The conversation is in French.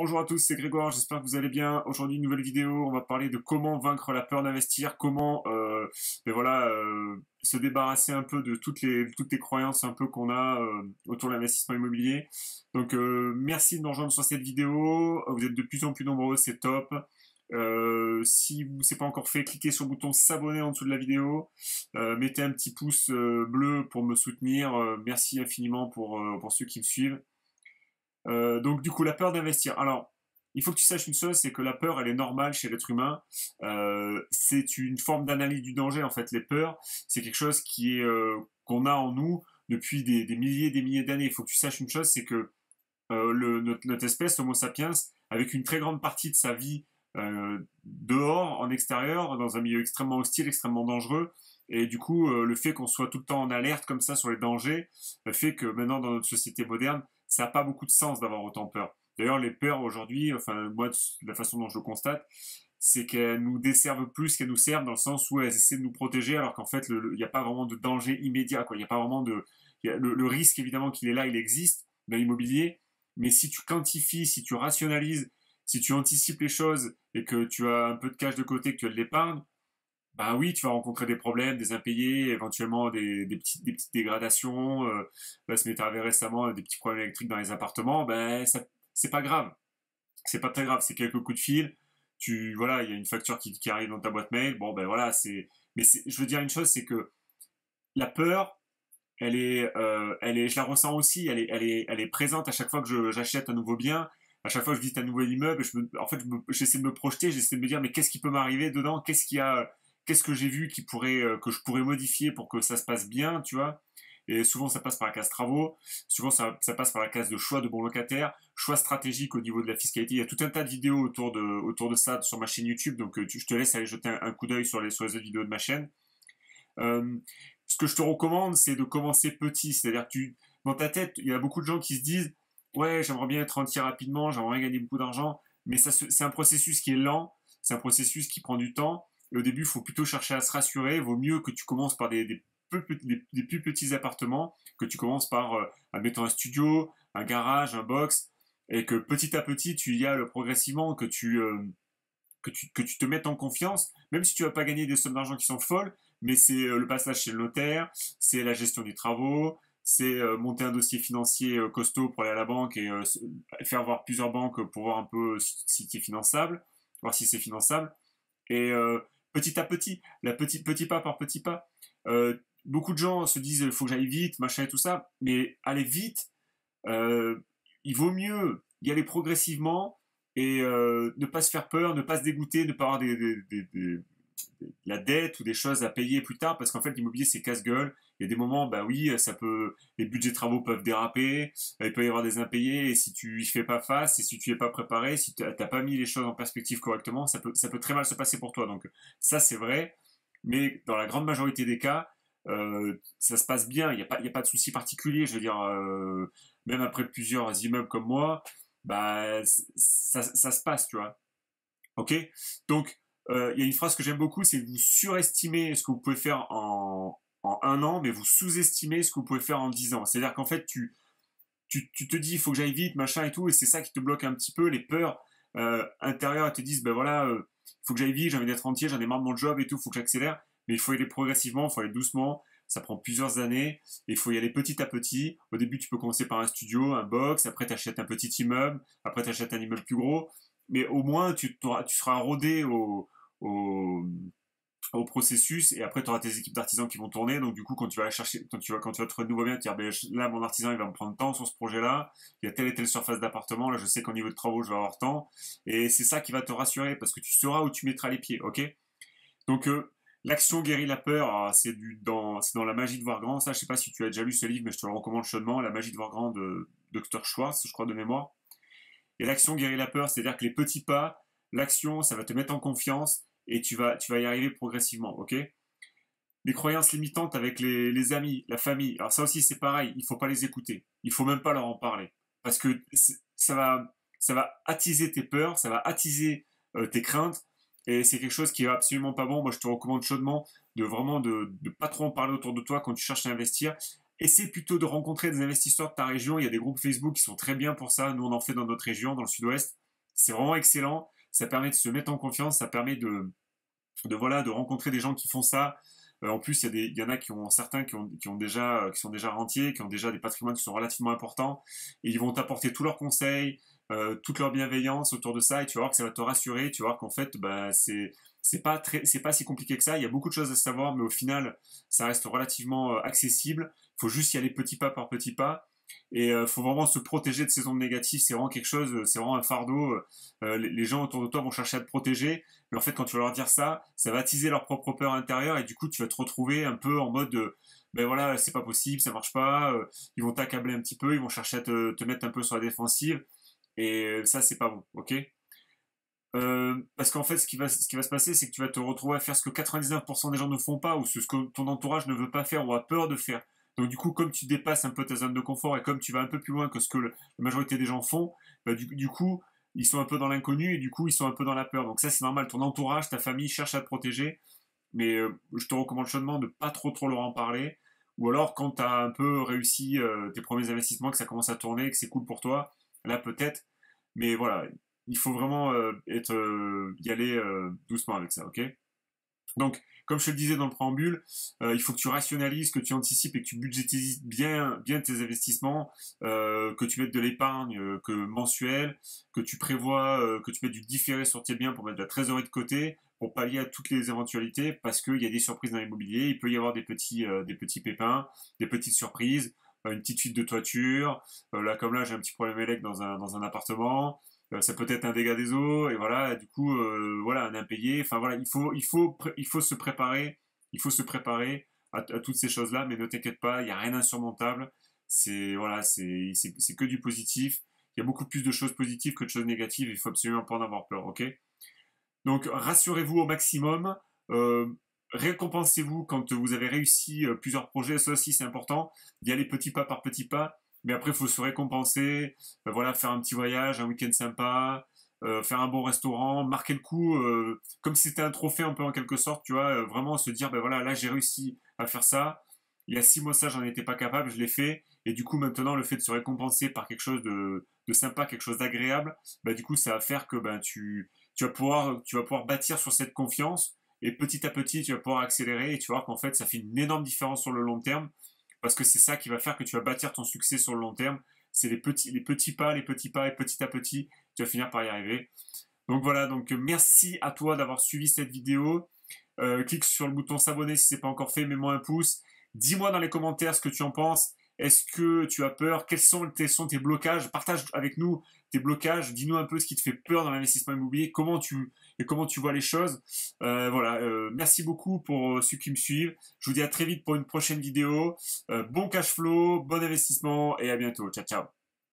Bonjour à tous, c'est Grégoire, j'espère que vous allez bien. Aujourd'hui, nouvelle vidéo, on va parler de comment vaincre la peur d'investir, comment euh, ben voilà, euh, se débarrasser un peu de toutes les, toutes les croyances un peu qu'on a euh, autour de l'investissement immobilier. Donc merci de nous rejoindre sur cette vidéo, vous êtes de plus en plus nombreux, c'est top. si vous c'est pas encore fait, cliquez sur le bouton s'abonner en dessous de la vidéo. mettez un petit pouce bleu pour me soutenir. merci infiniment pour ceux qui me suivent. Euh, donc du coup, la peur d'investir. Alors, il faut que tu saches une chose, c'est que la peur, elle est normale chez l'être humain. Euh, c'est une forme d'analyse du danger, en fait. Les peurs, c'est quelque chose qui est euh, qu'on a en nous depuis des, des milliers, des milliers d'années. Il faut que tu saches une chose, c'est que notre, notre, espèce, Homo sapiens, avec une très grande partie de sa vie dehors, en extérieur, dans un milieu extrêmement hostile, extrêmement dangereux, et du coup, le fait qu'on soit tout le temps en alerte comme ça sur les dangers, fait que maintenant dans notre société moderne, ça n'a pas beaucoup de sens d'avoir autant peur. D'ailleurs, les peurs aujourd'hui, enfin, moi, la façon dont je le constate, c'est qu'elles nous desservent plus qu'elles nous servent dans le sens où elles essaient de nous protéger alors qu'en fait, il n'y a pas vraiment de danger immédiat, quoi. Il n'y a pas vraiment de. le, risque, évidemment, qu'il est là, il existe dans l'immobilier, mais si tu quantifies, si tu rationalises, si tu anticipes les choses et que tu as un peu de cash de côté, que tu as de l'épargne, ben oui, tu vas rencontrer des problèmes, des impayés, éventuellement des, petites, petites dégradations. Euh, ben, ça m'est arrivé récemment des petits problèmes électriques dans les appartements. Ben c'est pas grave, c'est pas très grave, c'est quelques coups de fil. Tu voilà, il y a une facture qui, arrive dans ta boîte mail. Bon ben voilà, c'est. Mais je veux dire une chose, c'est que la peur, elle est, euh, elle est, je la ressens aussi. Elle est, elle est, elle est présente à chaque fois que j'achète un nouveau bien à chaque fois que je visite un nouvel immeuble, en fait, j'essaie de me projeter, j'essaie de me dire, mais qu'est-ce qui peut m'arriver dedans Qu'est-ce qu'il a qu'est-ce que j'ai vu qui pourrait, euh, que je pourrais modifier pour que ça se passe bien, tu vois. Et souvent, ça passe par la case travaux, souvent, ça, passe par la case de choix de bons locataire, choix stratégique au niveau de la fiscalité. Il y a tout un tas de vidéos autour de, autour de ça sur ma chaîne YouTube, donc euh, je te laisse aller jeter un, coup d'œil sur les, autres vidéos de ma chaîne. Euh, ce que je te recommande, c'est de commencer petit, c'est-à-dire dans ta tête, il y a beaucoup de gens qui se disent Ouais, j'aimerais bien être entier rapidement, j'aimerais gagner beaucoup d'argent, mais c'est un processus qui est lent, c'est un processus qui prend du temps au début, il faut plutôt chercher à se rassurer. Il vaut mieux que tu commences par des, des, plus, petits appartements, que tu commences par, euh, un studio, un garage, un box, et que petit à petit, tu y le progressivement, que tu, euh, que, tu, que tu te mettes en confiance, même si tu vas pas gagner des sommes d'argent qui sont folles, mais c'est euh, le passage chez le notaire, c'est la gestion des travaux, c'est monter un dossier financier costaud pour aller à la banque et faire voir plusieurs banques pour voir un peu si c'est finançable, voir si c'est finançable. Et petit à petit, la petit, petit pas par petit pas. Euh, beaucoup de gens se disent il faut que j'aille vite, machin et tout ça, mais aller vite, euh, il vaut mieux y aller progressivement et euh, ne pas se faire peur, ne pas se dégoûter, ne pas avoir des, la dette ou des choses à payer plus tard parce qu'en fait l'immobilier c'est casse-gueule. Il y a des moments, bah oui, ça peut, les budgets de travaux peuvent déraper, euh, il peut y avoir des impayés et si tu y fais pas face et si tu n'es es pas préparé, si tu n'as pas mis les choses en perspective correctement, ça peut, ça peut très mal se passer pour toi. Donc ça c'est vrai, mais dans la grande majorité des cas, euh, ça se passe bien. Il n'y a pas, a pas de souci particulier. Je veux dire, euh, même après plusieurs immeubles comme moi, bah ça, ça se passe, tu vois. Ok, donc euh, il y a une phrase que j'aime beaucoup, c'est vous surestimez ce que vous pouvez faire en, un an, mais vous sous-estimez ce que vous pouvez faire en dix ans. C'est-à-dire qu'en fait, tu, tu, te dis, il faut que j'aille vite, machin et tout, et c'est ça qui te bloque un petit peu, les peurs euh, intérieures, te disent, ben voilà, euh, il faut que j'aille vite, j'ai envie d'être entier, j'en ai marre de mon job et tout, il faut que j'accélère, mais il faut y aller progressivement, il faut y aller doucement, ça prend plusieurs années, il faut y aller petit à petit. Au début, tu peux commencer par un studio, un box, après tu achètes un petit immeuble, après tu achètes un immeuble plus gros, mais au moins tu, tu seras rodé au, au, processus et après tu auras tes équipes d'artisans qui vont tourner donc du coup quand tu vas chercher quand tu vas quand tu vas trouver de nouveaux biens tu ah, ben, là mon artisan il va me prendre temps sur ce projet là il y a telle et telle surface d'appartement là je sais qu'au niveau de travaux je vais avoir temps et c'est ça qui va te rassurer parce que tu sauras où tu mettras les pieds ok donc euh, l'action guérit la peur ah, c'est du dans dans la magie de voir grand ça je sais pas si tu as déjà lu ce livre mais je te le recommande chaudement la magie de voir grand de Dr Schwartz je crois de mémoire et l'action guérit la peur c'est à dire que les petits pas l'action ça va te mettre en confiance et tu vas, tu vas y arriver progressivement, ok Les croyances limitantes avec les, amis, la famille, alors ça aussi c'est pareil, il ne faut pas les écouter, il faut même pas leur en parler, parce que ça va, attiser tes peurs, ça va attiser euh, tes craintes, et c'est quelque chose qui est absolument pas bon. Moi, je te recommande chaudement de vraiment de, de pas trop en parler autour de toi quand tu cherches à investir. Essaie plutôt de rencontrer des investisseurs de ta région. Il y a des groupes Facebook qui sont très bien pour ça. Nous, on en fait dans notre région, dans le sud-ouest. C'est vraiment excellent ça permet de se mettre en confiance, ça permet de, de voilà, de rencontrer des gens qui font ça. Euh, en plus, il y, des, y en a qui ont certains qui ont, qui ont déjà, euh, qui sont déjà rentiers, qui ont déjà des patrimoines qui sont relativement importants, et ils vont t'apporter tous leurs conseils, euh, toute leur bienveillance autour de ça, et tu vas voir que ça va te rassurer, tu vas voir qu'en fait, bah, c'est c'est pas très, c'est pas si compliqué que ça. Il y a beaucoup de choses à savoir, mais au final, ça reste relativement accessible. Il Faut juste y aller petit pas par petit pas. Et euh, faut vraiment se protéger de ces ondes négatives. C'est vraiment quelque chose, c'est vraiment un fardeau. Euh, les, gens autour de toi vont chercher à te protéger. Mais en fait, quand tu vas leur dire ça, ça va attiser leur propre peur intérieure. Et du coup, tu vas te retrouver un peu en mode, euh, ben voilà, c'est pas possible, ça marche pas. ils vont t'accabler un petit peu. Ils vont chercher à te, mettre un peu sur la défensive. Et ça, c'est pas bon. OK? parce qu'en fait, ce qui va, ce qui va se passer, c'est que tu vas te retrouver à faire ce que 99% des gens ne font pas, ou ce que ton entourage ne veut pas faire, ou a peur de faire, donc du coup, comme tu dépasses un peu ta zone de confort et comme tu vas un peu plus loin que ce que la majorité des gens font, bah, du, coup, ils sont un peu dans l'inconnu et du coup, ils sont un peu dans la peur. Donc ça, c'est normal. Ton entourage, ta famille cherche à te protéger, mais euh, je te recommande chaudement de ne pas trop trop leur en parler. Ou alors, quand tu as un peu réussi euh, tes premiers investissements, que ça commence à tourner, que c'est cool pour toi, là peut-être. Mais voilà, il faut vraiment euh, être, y aller doucement avec ça, ok donc, comme je te le disais dans le préambule, euh, il faut que tu rationalises, que tu anticipes et que tu budgétises bien, tes investissements, euh, que tu mettes de l'épargne euh, que mensuelle, que tu prévois, que tu mettes du différé sur tes biens pour mettre de la trésorerie de côté, pour pallier à toutes les éventualités, parce qu'il y a des surprises dans l'immobilier, il peut y avoir des petits, pépins, des petites surprises une petite fuite de toiture. là, comme là, j'ai un petit problème élec dans un appartement. Euh, ça peut être un dégât des eaux et voilà du coup euh, voilà un impayé enfin voilà il faut il faut il faut se préparer il faut se préparer à, toutes ces choses là mais ne t'inquiète pas il n'y a rien d'insurmontable c'est voilà c'est que du positif il y a beaucoup plus de choses positives que de choses négatives il faut absolument pas en avoir peur ok donc rassurez-vous au maximum euh, récompensez-vous quand vous avez réussi plusieurs projets ça aussi c'est important d'y aller petit pas par petit pas mais après, il faut se récompenser, ben voilà, faire un petit voyage, un week-end sympa, euh, faire un bon restaurant, marquer le coup, euh, comme si c'était un trophée un peu en quelque sorte, tu vois, euh, vraiment se dire, ben voilà, là j'ai réussi à faire ça. Il y a six mois ça, j'en étais pas capable, je l'ai fait. Et du coup, maintenant, le fait de se récompenser par quelque chose de, sympa, quelque chose d'agréable, ben du coup, ça va faire que ben tu, tu vas pouvoir, tu vas pouvoir bâtir sur cette confiance et petit à petit, tu vas pouvoir accélérer et tu vois qu'en fait, ça fait une énorme différence sur le long terme parce que c'est ça qui va faire que tu vas bâtir ton succès sur le long terme. C'est les petits, les petits pas, les petits pas, et petit à petit, tu vas finir par y arriver. Donc voilà, donc euh, merci à toi d'avoir suivi cette vidéo. Euh, clique sur le bouton s'abonner si ce n'est pas encore fait, mets-moi un pouce. Dis-moi dans les commentaires ce que tu en penses. Est-ce que tu as peur Quels sont, tes, sont tes blocages Partage avec nous tes blocages. Dis-nous un peu ce qui te fait peur dans l'investissement immobilier. Comment tu et comment tu vois les choses. Euh, voilà. Euh, merci beaucoup pour euh, ceux qui me suivent. Je vous dis à très vite pour une prochaine vidéo. bon cash flow, bon investissement et à bientôt. Ciao ciao.